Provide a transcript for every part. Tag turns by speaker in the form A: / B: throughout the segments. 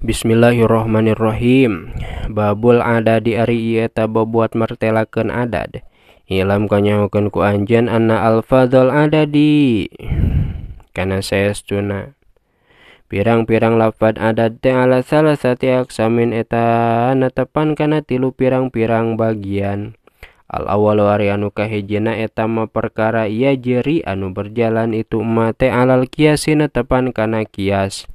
A: Bismillahirrohmanirrohim Babul ada di Ari Ieta buat martelakan adad Ilam kanyahukan ku anjen anna alfadol ada di Karena saya stuna Pirang-pirang lafad adat te ala salah sati aksamin eta natapan kana tilu pirang-pirang bagian Al awal ari anu kahijina eta ma perkara ia jeri anu berjalan itu mate alal kiasin natapan kana kias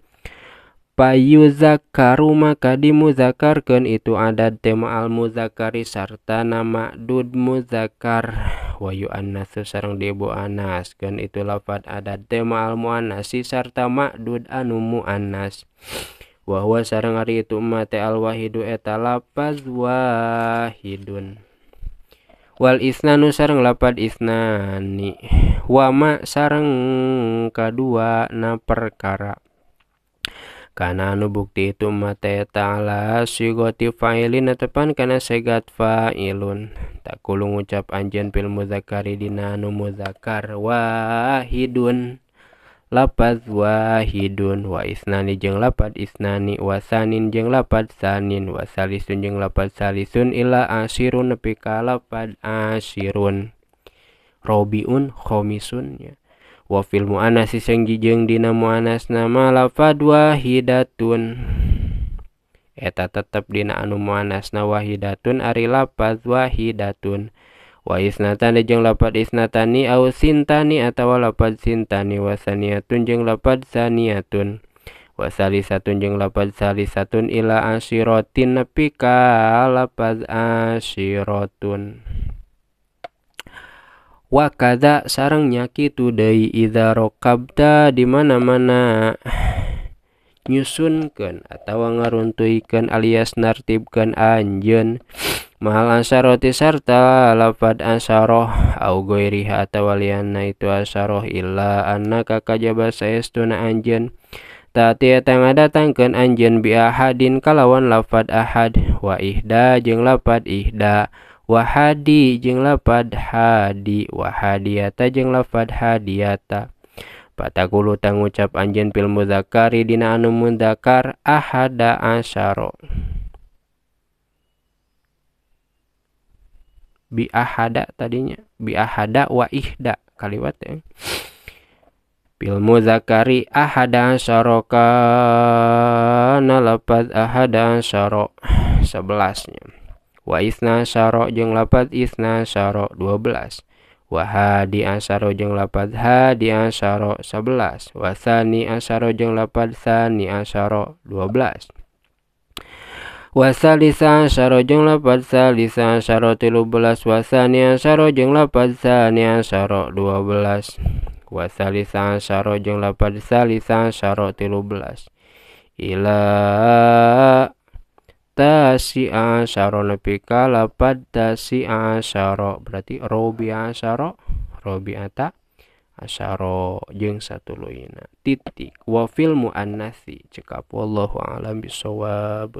A: zakaru maka dimuzakarkan itu ada tema al muzakari serta nama dud muzakar wayu anas sarang debu anas kan itu lafad ada tema al serta sarta makdud anu muannas wahwa sarang hari itu mate al wahidu eta lafaz wahidun wal isnanu sarang lapad isnani wama sarang kedua na perkara nu bukti itu mate ta'ala sigoti fa'ilin atapan kana segat fa'ilun. Tak kulung ucap anjen pil muzakari dina anu muzakar wahidun. lapat wahidun wa isnani jeng lapat isnani wa sanin jeng lapat sanin wa salisun jeng lapat salisun ila asirun nepi ka lapad asirun. Robiun khomisun ya wafil muanasi sing jijeng dina muanas nama lafad wahidatun eta tetep dina anu na wahidatun ari lafaz wahidatun wa isnatani jeung lafad isnatani au sintani atawa lafad sintani wasaniyatun jeung lafad saniyatun jeng jeung lafad salisatun ila asyirotin nepika ka lafad asyiratun Wakada sarang nyaki tuday idarokabda dimana-mana nyusunken attawa ngaruntuikan alias naribken anjen ma asroti serta lafad asaroh agoirihaatawali naitu asaroh ila anak kaka jaba sauna anjen ta datken anjen biahain kalawan lafad ahad wada j lafad ihda. wahadi jeng lapad hadi wahadiata jeng lapad hadiata Patakulu tang ngucap anjen pil mudzakari dina anu mudakar ahada asyara bi ahada tadinya bi ahada wa ihda kaliwat ya Bil mudzakari ahada syaraka lapad ahada syara sebelasnya wa isna syaro jeng lapat isna syaro belas wa hadi asyaro jeng lapat hadi asyaro sebelas wa sani asyaro jeng lapat sani asyaro belas wasalisa syaro jeng lapat salisa syaro tilu belas wasani syaro jeng lapat sani syaro dua belas wasalisa syaro jeng lapat salisa syaro tilu belas ila tasi asyara lebih lapat pad tasi asyara berarti robi asyara robi ata asyara jeng satu loina titik wa fil muannasi cekap wallahu alam bisawab